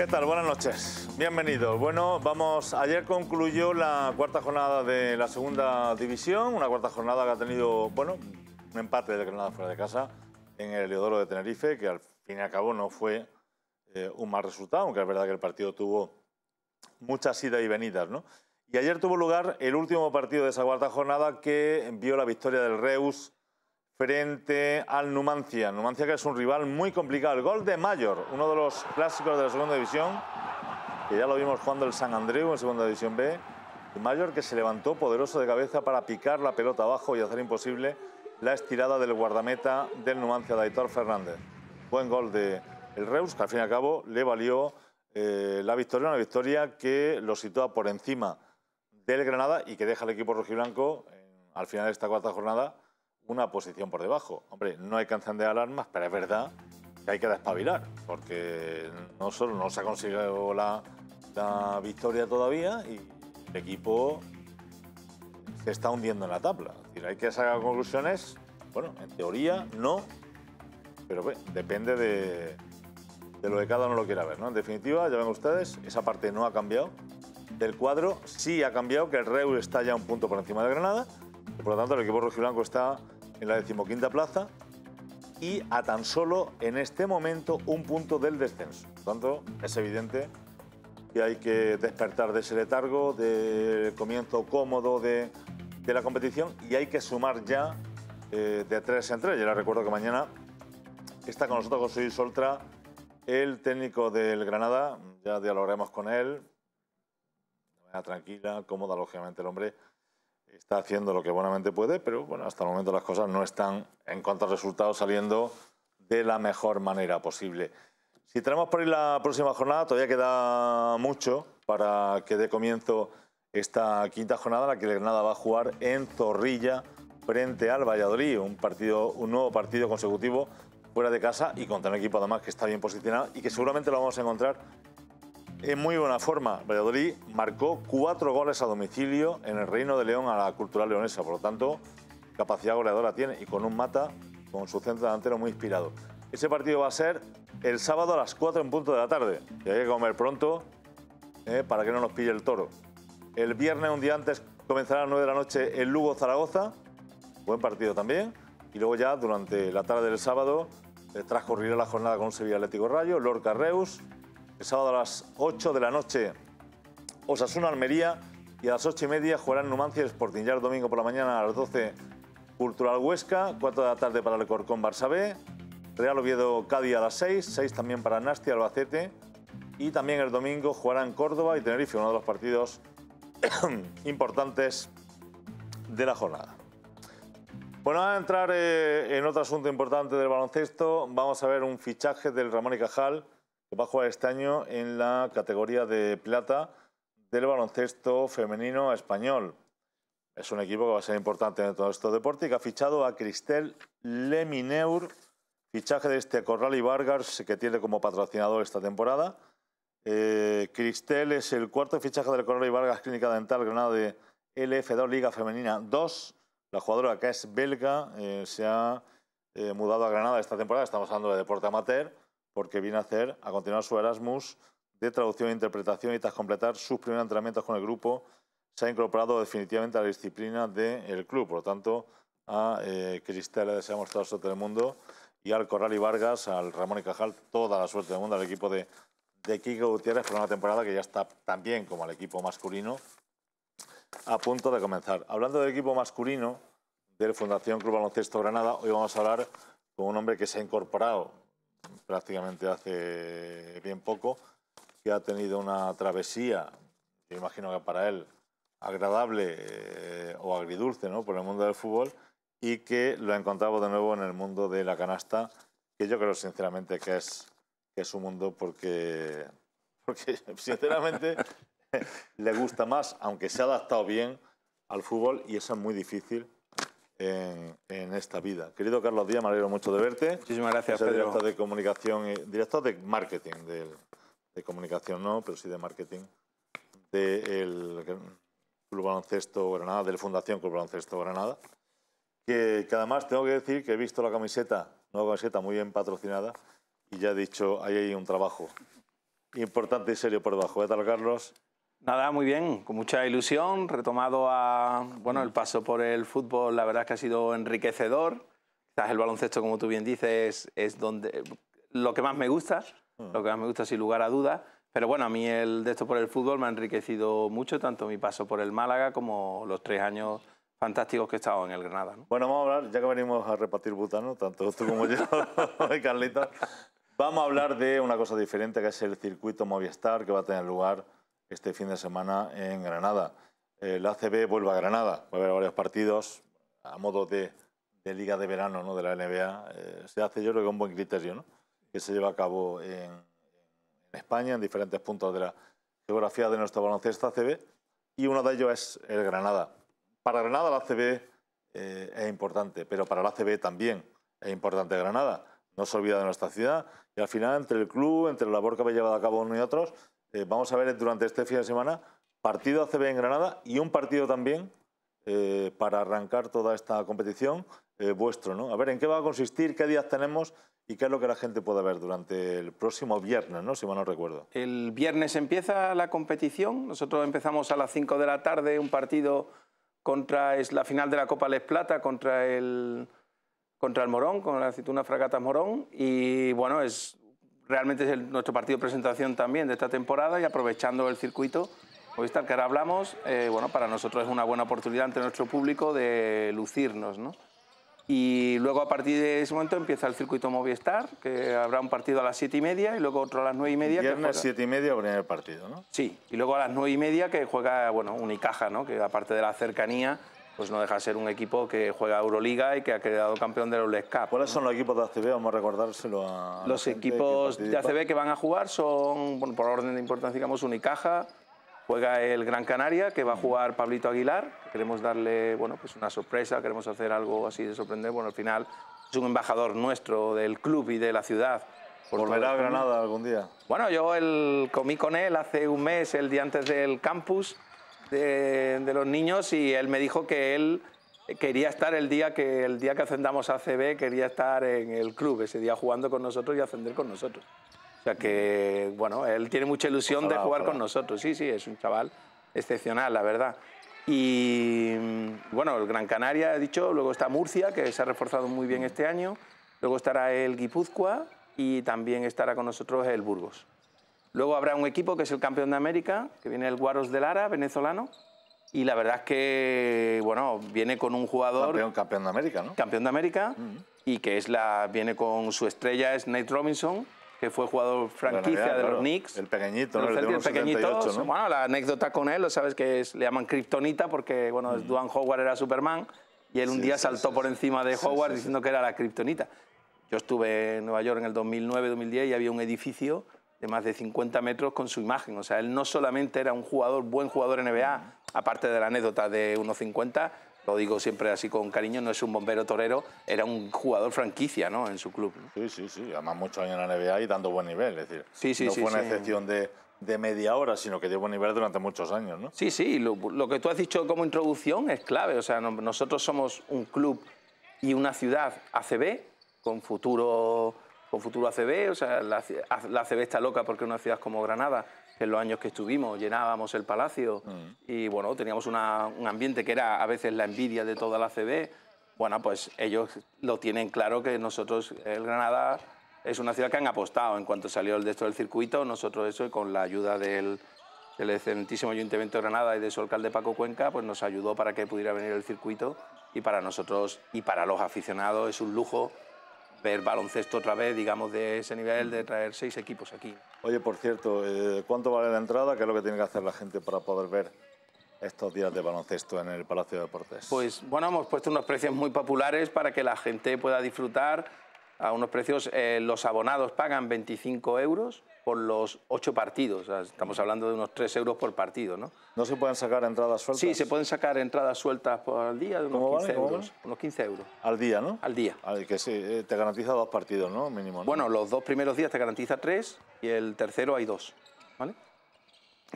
¿Qué tal? Buenas noches. Bienvenidos. Bueno, vamos. Ayer concluyó la cuarta jornada de la segunda división, una cuarta jornada que ha tenido, bueno, un empate de Granada fuera de casa en el Heliodoro de Tenerife, que al fin y al cabo no fue eh, un mal resultado, aunque es verdad que el partido tuvo muchas idas y venidas, ¿no? Y ayer tuvo lugar el último partido de esa cuarta jornada que vio la victoria del Reus frente al Numancia. Numancia que es un rival muy complicado. El gol de Mayor, uno de los clásicos de la segunda división, que ya lo vimos jugando el San Andreu en segunda división B. Mayor que se levantó poderoso de cabeza para picar la pelota abajo y hacer imposible la estirada del guardameta del Numancia de Aitor Fernández. Buen gol de el Reus, que al fin y al cabo le valió eh, la victoria, una victoria que lo sitúa por encima del Granada y que deja al equipo rojiblanco eh, al final de esta cuarta jornada una posición por debajo. Hombre, no hay que encender alarmas, pero es verdad que hay que despabilar, porque no solo no se ha conseguido la, la victoria todavía y el equipo se está hundiendo en la tabla. Es decir, hay que sacar conclusiones, bueno, en teoría no, pero depende de, de lo que cada uno lo quiera ver. ¿no? En definitiva, ya ven ustedes, esa parte no ha cambiado del cuadro, sí ha cambiado, que el Reus está ya un punto por encima de Granada por lo tanto, el equipo rojiblanco está en la decimoquinta plaza y a tan solo en este momento un punto del descenso. Por lo tanto, es evidente que hay que despertar de ese letargo, del comienzo cómodo de, la competición y hay que sumar ya eh, de tres en tres. Y les recuerdo que mañana está con nosotros José Luis el técnico del Granada. Ya dialogaremos con él tranquila, cómoda, lógicamente, el hombre está haciendo lo que buenamente puede, pero bueno, hasta el momento las cosas no están en cuanto a resultados saliendo de la mejor manera posible. Si tenemos por ahí la próxima jornada, todavía queda mucho para que dé comienzo esta quinta jornada, la que el Granada va a jugar en Zorrilla frente al Valladolid, un, partido, un nuevo partido consecutivo fuera de casa y contra un equipo además que está bien posicionado y que seguramente lo vamos a encontrar en muy buena forma. Valladolid marcó cuatro goles a domicilio en el Reino de León a la cultura leonesa, por lo tanto, capacidad goleadora tiene y con un mata, con su centro delantero muy inspirado. Ese partido va a ser el sábado a las 4 en punto de la tarde, y hay que comer pronto eh, para que no nos pille el toro. El viernes, un día antes, comenzará a las 9 de la noche el Lugo-Zaragoza, buen partido también, y luego ya durante la tarde del sábado eh, transcurrirá la jornada con Sevilla Atlético Rayo, Lorca-Reus, el sábado a las 8 de la noche, Osasuna Almería y a las 8 y media jugarán Numancia y Sporting. Ya el domingo por la mañana a las 12, Cultural Huesca, 4 de la tarde para el Corcón Barça Real Oviedo Cádiz a las 6, 6 también para Nastia Albacete y también el domingo jugarán Córdoba y Tenerife, uno de los partidos importantes de la jornada. Bueno, a entrar eh, en otro asunto importante del baloncesto, vamos a ver un fichaje del Ramón y Cajal va a jugar este año en la categoría de plata del baloncesto femenino español. Es un equipo que va a ser importante en todo esto deporte y que ha fichado a Cristel Lemineur, fichaje de este Corral y Vargas que tiene como patrocinador esta temporada. Eh, Cristel es el cuarto fichaje del Corral y Vargas Clínica Dental Granada de LF2 Liga Femenina 2. La jugadora que es belga eh, se ha eh, mudado a Granada esta temporada, estamos hablando de deporte amateur porque viene a hacer, a continuar su Erasmus de traducción e interpretación y tras completar sus primeros entrenamientos con el grupo, se ha incorporado definitivamente a la disciplina del club. Por lo tanto, a eh, Cristel le deseamos toda suerte del mundo y al Corral y Vargas, al Ramón y Cajal, toda la suerte del mundo al equipo de, de Kiko Gutiérrez por una temporada que ya está también como el equipo masculino a punto de comenzar. Hablando del equipo masculino de la Fundación Club Baloncesto Granada, hoy vamos a hablar con un hombre que se ha incorporado prácticamente hace bien poco, que ha tenido una travesía, yo imagino que para él agradable eh, o agridulce, ¿no? Por el mundo del fútbol y que lo encontrado de nuevo en el mundo de la canasta, que yo creo sinceramente que es, que un mundo porque sinceramente le gusta más, aunque se ha adaptado bien al fútbol y eso es muy difícil en, esta vida. Querido Carlos Díaz, me alegro mucho de verte. Muchísimas gracias, Pedro. Director de comunicación, director de marketing, de, de, comunicación no, pero sí de marketing, del Club Baloncesto Granada, de la Fundación Club Baloncesto Granada, que, además tengo que decir que he visto la camiseta, nueva camiseta muy bien patrocinada, y ya he dicho, ahí hay un trabajo importante y serio por debajo. ¿Qué tal, Carlos? Nada, muy bien, con mucha ilusión, retomado a, bueno, el paso por el fútbol, la verdad es que ha sido enriquecedor. Quizás el baloncesto, como tú bien dices, es donde lo que más me gusta, mm. lo que más me gusta sin lugar a dudas. Pero bueno, a mí el de esto por el fútbol me ha enriquecido mucho, tanto mi paso por el Málaga como los tres años fantásticos que he estado en el Granada. Bueno, vamos a hablar, ya que venimos a repartir butano, tanto tú como yo Carlita, vamos a hablar de una cosa diferente que es el circuito Movistar que va a tener lugar este fin de semana en Granada. El ACB vuelve a Granada, va a haber varios partidos a modo de, de liga de verano ¿no? de la NBA. Eh, se hace yo creo que un buen criterio ¿no? que se lleva a cabo en, en, España, en diferentes puntos de la geografía de nuestro baloncesto ACB, y uno de ellos es el Granada. Para Granada la ACB eh, es importante, pero para la ACB también es importante Granada. No se olvida de nuestra ciudad y al final entre el club, entre la labor que habéis llevado a cabo uno y otros, eh, vamos a ver durante este fin de semana partido ACB en Granada y un partido también eh, para arrancar toda esta competición eh, vuestro. ¿no? A ver, ¿en qué va a consistir? ¿Qué días tenemos? ¿Y qué es lo que la gente puede ver durante el próximo viernes, ¿no? si mal no recuerdo? El viernes empieza la competición. Nosotros empezamos a las 5 de la tarde un partido contra es la final de la Copa Les Plata contra el contra el Morón, con la aceituna Fragatas Morón. Y bueno, es Realmente es nuestro partido de presentación también de esta temporada y aprovechando el circuito Movistar, que ahora hablamos, eh, bueno, para nosotros es una buena oportunidad ante nuestro público de lucirnos, ¿no? Y luego a partir de ese momento empieza el circuito Movistar, que habrá un partido a las siete y media y luego otro a las nueve y media. Viernes las siete y media el partido, ¿no? Sí, y luego a las nueve y media que juega, bueno, Unicaja, ¿no? Que aparte de la cercanía, pues no deja de ser un equipo que juega Euroliga y que ha quedado campeón de la Oleg Cup. ¿Cuáles son los equipos de ACB? Vamos a recordárselo a... Los equipos de ACB que van a jugar son, por orden de importancia, digamos, Unicaja, juega el Gran Canaria, que va a jugar Pablito Aguilar. Queremos darle bueno, pues una sorpresa, queremos hacer algo así de sorprender. Bueno, al final es un embajador nuestro del club y de la ciudad. ¿Volverá a Granada algún día? Bueno, yo el, comí con él hace un mes, el día antes del campus, de, los niños y él me dijo que él quería estar el día que, el día que ascendamos a CB, quería estar en el club ese día jugando con nosotros y ascender con nosotros. O sea que, bueno, él tiene mucha ilusión de jugar con nosotros. Sí, sí, es un chaval excepcional, la verdad. Y bueno, el Gran Canaria, he dicho, luego está Murcia, que se ha reforzado muy bien este año, luego estará el Guipúzcoa y también estará con nosotros el Burgos. Luego habrá un equipo que es el campeón de América, que viene el Guaros de Lara, venezolano. Y la verdad es que, bueno, viene con un jugador... Campeón, de América, ¿no? Campeón de América. Y que es la, viene con su estrella, es Nate Robinson, que fue jugador franquicia de los Knicks. El pequeñito, ¿no? El, pequeñito. Bueno, la anécdota con él, lo sabes que le llaman Kryptonita porque, bueno, Duan Howard era Superman y él un día saltó por encima de Howard diciendo que era la Kryptonita. Yo estuve en Nueva York en el 2009-2010 y había un edificio de más de 50 metros con su imagen. O sea, él no solamente era un jugador, buen jugador NBA, aparte de la anécdota de 1,50, lo digo siempre así con cariño, no es un bombero torero, era un jugador franquicia ¿no? en su club. Sí, sí, sí, además muchos años en la NBA y dando buen nivel, es decir, sí, sí, no fue una excepción de, media hora, sino que dio buen nivel durante muchos años. ¿no? Sí, sí, lo, lo que tú has dicho como introducción es clave, o sea, nosotros somos un club y una ciudad ACB con futuro con Futuro ACB, o sea, la, ACB está loca porque una ciudad como Granada, en los años que estuvimos llenábamos el palacio mm. y bueno, teníamos un ambiente que era a veces la envidia de toda la ACB. Bueno, pues ellos lo tienen claro que nosotros, el Granada es una ciudad que han apostado. En cuanto salió el de del circuito, nosotros eso, con la ayuda del, del excelentísimo Ayuntamiento de Granada y de su alcalde Paco Cuenca, pues nos ayudó para que pudiera venir el circuito y para nosotros y para los aficionados es un lujo ver baloncesto otra vez, digamos, de ese nivel, de traer seis equipos aquí. Oye, por cierto, eh, ¿cuánto vale la entrada? ¿Qué es lo que tiene que hacer la gente para poder ver estos días de baloncesto en el Palacio de Deportes? Pues bueno, hemos puesto unos precios muy populares para que la gente pueda disfrutar a unos precios. Eh, los abonados pagan 25 euros por los ocho partidos. estamos hablando de unos tres euros por partido, ¿no? ¿No se pueden sacar entradas sueltas? Sí, se pueden sacar entradas sueltas por día de unos, 15 euros, ¿Al día, no? Al día. que sí, eh, te garantiza dos partidos, ¿no? Mínimo. Bueno, los dos primeros días te garantiza tres y el tercero hay dos, ¿vale?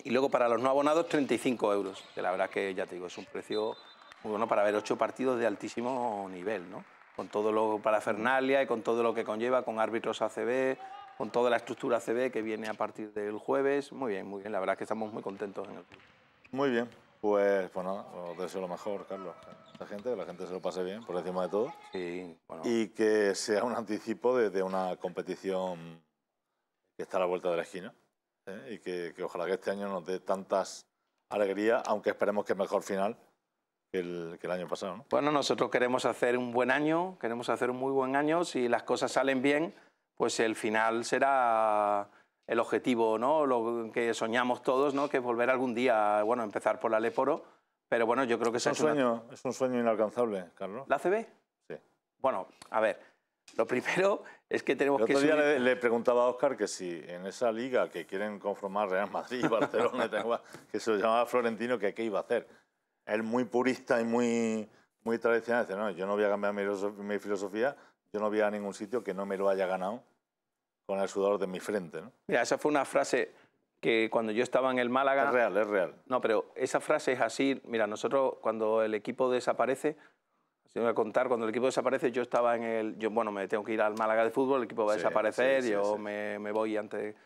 Y luego para los no abonados, 35 euros, que la verdad que ya te digo, es un precio muy bueno para ver ocho partidos de altísimo nivel, ¿no? Con todo lo para Fernalia... y con todo lo que conlleva, con árbitros ACB, con toda la estructura CB que viene a partir del jueves. Muy bien, muy bien. La verdad es que estamos muy contentos en el club. Muy bien. Pues, bueno, pues os deseo lo mejor, Carlos. La gente, que la gente se lo pase bien, por encima de todo. Y que sea un anticipo de, una competición que está a la vuelta de la esquina. ¿eh? Y que, ojalá que este año nos dé tantas alegrías, aunque esperemos que mejor final que el, año pasado. Bueno, nosotros queremos hacer un buen año, queremos hacer un muy buen año. Si las cosas salen bien, pues el final será el objetivo, ¿no? Lo que soñamos todos, ¿no? Que volver algún día, bueno, empezar por la Leporo, pero bueno, yo creo que es un sueño, es un sueño inalcanzable, Carlos. ¿La CB? Sí. Bueno, a ver, lo primero es que tenemos que. Otro día le, preguntaba a Oscar que si en esa liga que quieren conformar Real Madrid, y Barcelona, que se lo llamaba Florentino, que qué iba a hacer. Él muy purista y muy muy tradicional, dice, no, yo no voy a cambiar mi filosofía yo no a ningún sitio que no me lo haya ganado con el sudor de mi frente. ¿no? Mira, esa fue una frase que cuando yo estaba en el Málaga... Es real, es real. No, pero esa frase es así. Mira, nosotros cuando el equipo desaparece, si me voy a contar, cuando el equipo desaparece, yo estaba en el... Yo, bueno, me tengo que ir al Málaga de fútbol, el equipo va a desaparecer, yo me, voy antes...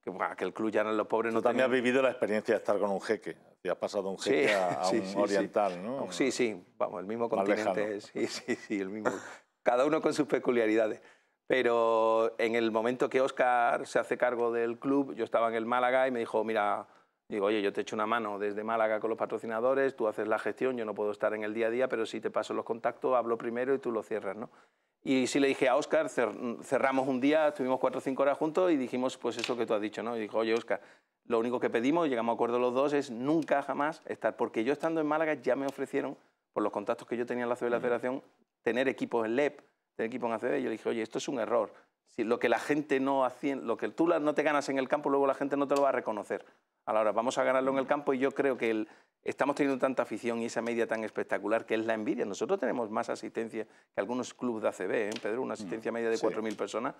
Que, que el club ya no los pobres Tú no también has vivido la experiencia de estar con un jeque. Te has pasado un jeque a, un oriental, ¿no? Sí, sí. Vamos, el mismo continente. Sí, sí, sí, el mismo. cada uno con sus peculiaridades. Pero en el momento que Oscar se hace cargo del club, yo estaba en el Málaga y me dijo, mira, digo, oye, yo te echo una mano desde Málaga con los patrocinadores, tú haces la gestión, yo no puedo estar en el día a día, pero si te paso los contactos, hablo primero y tú lo cierras, ¿no? Y sí le dije a Oscar, cerramos un día, estuvimos cuatro o cinco horas juntos y dijimos pues eso que tú has dicho, ¿no? Y dijo, oye, Oscar, lo único que pedimos, llegamos a acuerdo los dos, es nunca jamás estar, porque yo estando en Málaga ya me ofrecieron, por los contactos que yo tenía en la de la federación, tener equipos en LEP, tener equipos en ACB. Yo le dije, oye, esto es un error. Si lo que la gente no hace, lo que tú no te ganas en el campo, luego la gente no te lo va a reconocer. A la hora, vamos a ganarlo en el campo y yo creo que estamos teniendo tanta afición y esa media tan espectacular que es la envidia. Nosotros tenemos más asistencia que algunos clubes de ACB, ¿eh, Pedro? Una asistencia mm, media de 4.000 personas.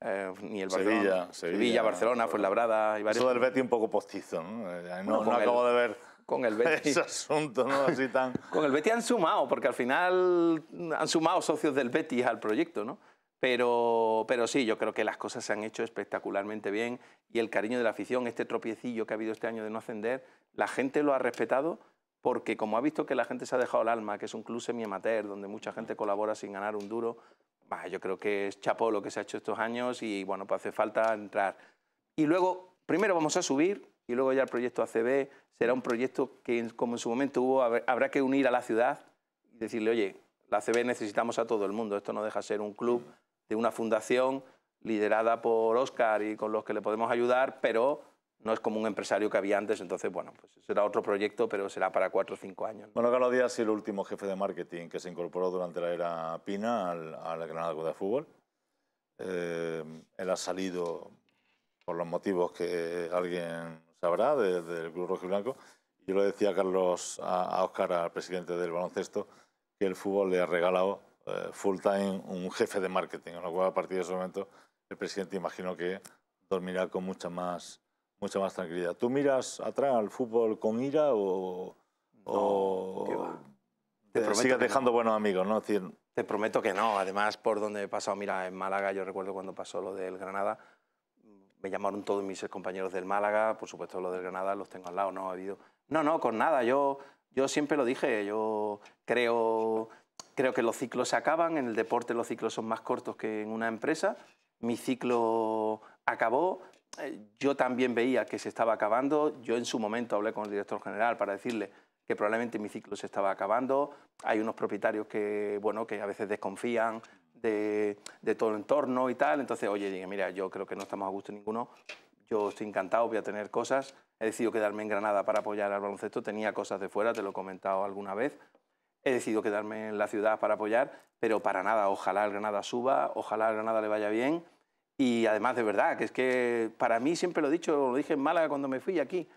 Eh, ni el Sevilla, Barcelona, Sevilla, Barcelona, Barcelona, Fuenlabrada y varios. Eso del Betty un poco postizo, ¿no? Eh, no, acabo de ver con el Betis. asunto, ¿no? Así tan... con el Betis han sumado, porque al final han sumado socios del Betis al proyecto, ¿no? Pero, pero sí, yo creo que las cosas se han hecho espectacularmente bien y el cariño de la afición, este tropiecillo que ha habido este año de no ascender, la gente lo ha respetado porque como ha visto que la gente se ha dejado el alma, que es un club semi-amateur donde mucha gente colabora sin ganar un duro, yo creo que es chapó lo que se ha hecho estos años y bueno, pues hace falta entrar. Y luego, primero vamos a subir, y luego ya el proyecto ACB será un proyecto que, como en su momento hubo, habrá que unir a la ciudad y decirle, oye, la ACB necesitamos a todo el mundo, esto no deja ser un club de una fundación liderada por Oscar y con los que le podemos ayudar, pero no es como un empresario que había antes, entonces, bueno, pues será otro proyecto, pero será para cuatro o cinco años. Bueno, Carlos Díaz es el último jefe de marketing que se incorporó durante la era Pina al, a la Granada de Fútbol. Eh, él ha salido por los motivos que alguien sabrá, del de, Club Rojo y Blanco. Yo le decía a Carlos, a, al presidente del baloncesto, que el fútbol le ha regalado eh, full time un jefe de marketing, con lo cual a partir de ese momento el presidente imagino que dormirá con mucha más, mucha más tranquilidad. ¿Tú miras atrás al fútbol con ira o, te, dejando buenos amigos? ¿no? te prometo que no. Además, por donde he pasado, mira, en Málaga yo recuerdo cuando pasó lo del Granada, me llamaron todos mis compañeros del Málaga, por supuesto los del Granada los tengo al lado, no ha habido... No, no, con nada, yo, yo siempre lo dije, yo creo, creo que los ciclos se acaban, en el deporte los ciclos son más cortos que en una empresa, mi ciclo acabó, eh, yo también veía que se estaba acabando, yo en su momento hablé con el director general para decirle que probablemente mi ciclo se estaba acabando, hay unos propietarios que, bueno, que a veces desconfían, de, todo el entorno y tal. Entonces, oye, mira, yo creo que no estamos a gusto ninguno. Yo estoy encantado, voy a tener cosas. He decidido quedarme en Granada para apoyar al baloncesto. Tenía cosas de fuera, te lo he comentado alguna vez. He decidido quedarme en la ciudad para apoyar, pero para nada. Ojalá el Granada suba, ojalá el Granada le vaya bien. Y además, de verdad, que es que para mí siempre lo he dicho, lo dije en Málaga cuando me fui aquí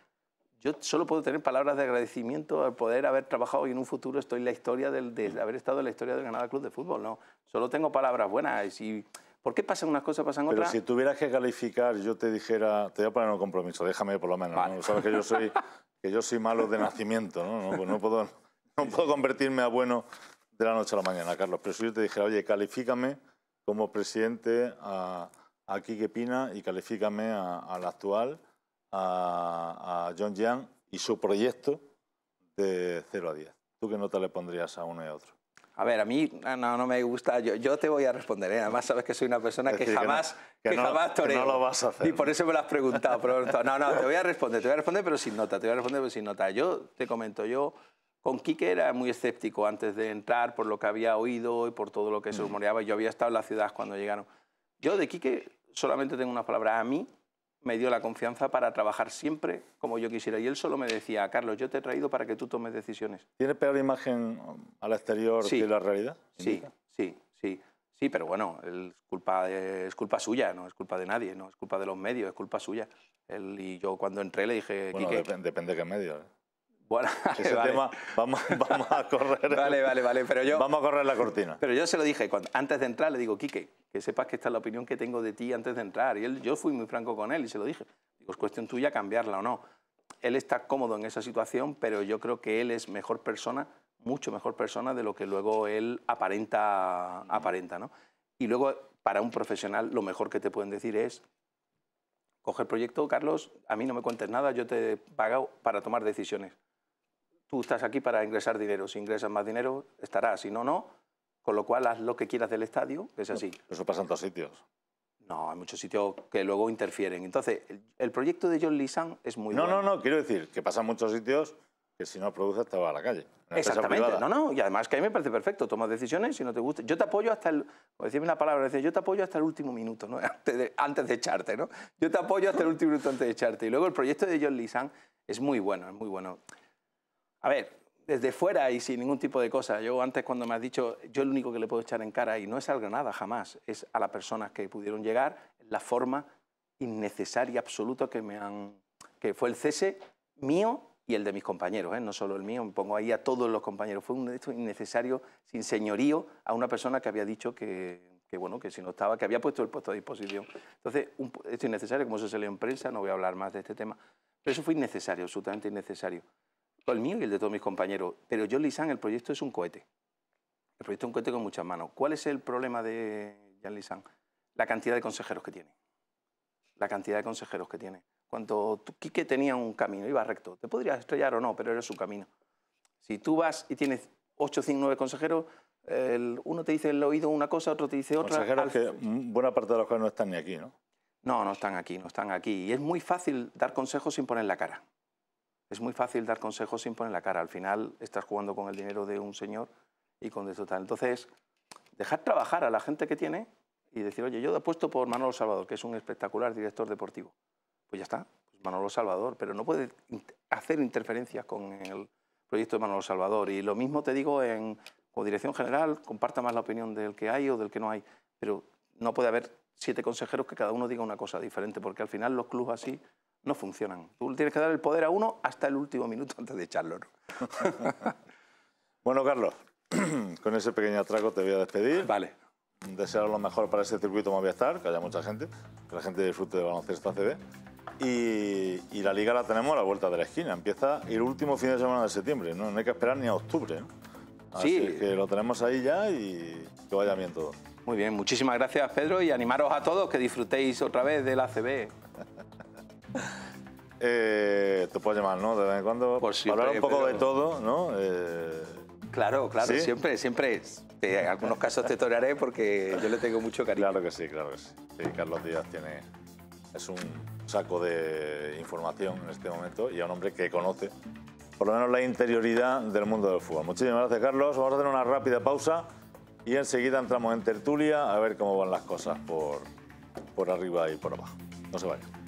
yo solo puedo tener palabras de agradecimiento al poder haber trabajado y en un futuro estoy en la historia de haber estado en la historia del Granada Club de Fútbol. No, solo tengo palabras buenas. Y, ¿Por qué pasan unas cosas, pasan otras? Pero si tuvieras que calificar, yo te dijera, te voy a poner un compromiso, déjame por lo menos. Sabes que yo soy, que yo soy malo de nacimiento, ¿no? No, puedo, no puedo convertirme a bueno de la noche a la mañana, Carlos. Pero si yo te dijera, oye, califícame como presidente a, a Pina y califícame al actual a, John Young y su proyecto de 0 a 10? ¿Tú qué nota le pondrías a uno y a otro? A ver, a mí no, no me gusta, yo, yo, te voy a responder, ¿eh? además sabes que soy una persona que jamás, que, no, jamás lo vas a hacer. Y por eso me lo has preguntado. Pronto. No, no, te voy a responder, te voy a responder pero sin nota, te voy a responder pero sin nota. Yo te comento, yo con Quique era muy escéptico antes de entrar por lo que había oído y por todo lo que se mm. rumoreaba. Yo había estado en la ciudad cuando llegaron. Yo de Quique solamente tengo una palabra, a mí me dio la confianza para trabajar siempre como yo quisiera. Y él solo me decía, Carlos, yo te he traído para que tú tomes decisiones. ¿Tiene peor imagen al exterior sí. que la realidad? Sí, sí, sí. Sí, pero bueno, es culpa, es culpa suya, no es culpa de nadie, no es culpa de los medios, es culpa suya. Él, y yo cuando entré le dije... Bueno, depende, de qué medio ¿eh? Bueno, tema vamos, a correr... vale, vale, vale, pero yo... Vamos a correr la cortina. Pero yo se lo dije, antes de entrar le digo, Quique, que sepas que esta es la opinión que tengo de ti antes de entrar. Y él, yo fui muy franco con él y se lo dije. Digo, es cuestión tuya cambiarla o no. Él está cómodo en esa situación, pero yo creo que él es mejor persona, mucho mejor persona de lo que luego él aparenta, aparenta ¿no? Y luego, para un profesional, lo mejor que te pueden decir es, coge el proyecto, Carlos, a mí no me cuentes nada, yo te pago para tomar decisiones. Tú estás aquí para ingresar dinero, si ingresas más dinero, estarás, si no, no, con lo cual haz lo que quieras del estadio, que es así. Eso pasa en todos sitios. No, hay muchos sitios que luego interfieren. Entonces, el, proyecto de John Lisan es muy no, bueno. No, no, quiero decir que pasa en muchos sitios que si no produce va a la calle. Exactamente, no, no, y además que a mí me parece perfecto, tomas decisiones si no te gusta. Yo te apoyo hasta el, decirme una palabra, decir yo te apoyo hasta el último minuto, antes, de, antes de echarte, ¿no? Yo te apoyo hasta el último minuto antes de echarte. Y luego el proyecto de John Lisan es muy bueno, es muy bueno. A ver, desde fuera y sin ningún tipo de cosa. Yo antes cuando me has dicho, yo lo único que le puedo echar en cara, y no es al Granada jamás, es a las personas que pudieron llegar, la forma innecesaria, absoluta que me han... que fue el cese mío y el de mis compañeros, ¿eh? no solo el mío, me pongo ahí a todos los compañeros. Fue un hecho innecesario, sin señorío, a una persona que había dicho que, bueno, que si no estaba, que había puesto el puesto a disposición. Entonces, esto es innecesario, como se sale en prensa, no voy a hablar más de este tema, pero eso fue innecesario, absolutamente innecesario el mío y el de todos mis compañeros. Pero yo Lisan, el proyecto es un cohete. El proyecto es un cohete con muchas manos. ¿Cuál es el problema de John Lisan? La cantidad de consejeros que tiene. La cantidad de consejeros que tiene. Cuando tú, Quique tenía un camino, iba recto. Te podrías estrellar o no, pero era su camino. Si tú vas y tienes 8, 5, 9 consejeros, el, uno te dice el oído una cosa, otro te dice otra. Consejeros que buena parte de los que no están ni aquí, ¿no? No, no están aquí, no están aquí. Y es muy fácil dar consejos sin poner la cara. Es muy fácil dar consejos sin poner la cara. Al final estás jugando con el dinero de un señor y con de tal. Entonces, dejar trabajar a la gente que tiene y decir, oye, yo apuesto por Manolo Salvador, que es un espectacular director deportivo. Pues ya está, pues Manolo Salvador, pero no puede hacer interferencias con el proyecto de Manolo Salvador. Y lo mismo te digo en como dirección general, comparta más la opinión del que hay o del que no hay, pero no puede haber siete consejeros que cada uno diga una cosa diferente, porque al final los clubes así no funcionan. Tú tienes que dar el poder a uno hasta el último minuto antes de echarlo. bueno, Carlos, con ese pequeño atraco te voy a despedir. Vale. Desear lo mejor para este circuito estar, que haya mucha gente, que la gente disfrute de baloncesto ACB. Y, y, la liga la tenemos a la vuelta de la esquina. Empieza el último fin de semana de septiembre, no, hay que esperar ni a octubre. Así que lo tenemos ahí ya y que vaya bien todo. Muy bien, muchísimas gracias Pedro y animaros a todos que disfrutéis otra vez de del ACB. Eh, te llamar, ¿no? De vez en cuando. hablar un poco de todo, ¿no? Eh, claro, claro, siempre, siempre. en algunos casos te toraré porque yo le tengo mucho cariño. Claro que sí, claro que sí. Carlos Díaz tiene, es un saco de información en este momento y a un hombre que conoce por lo menos la interioridad del mundo del fútbol. Muchísimas gracias, Carlos. Vamos a hacer una rápida pausa y enseguida entramos en tertulia a ver cómo van las cosas por, por arriba y por abajo. No se vayan.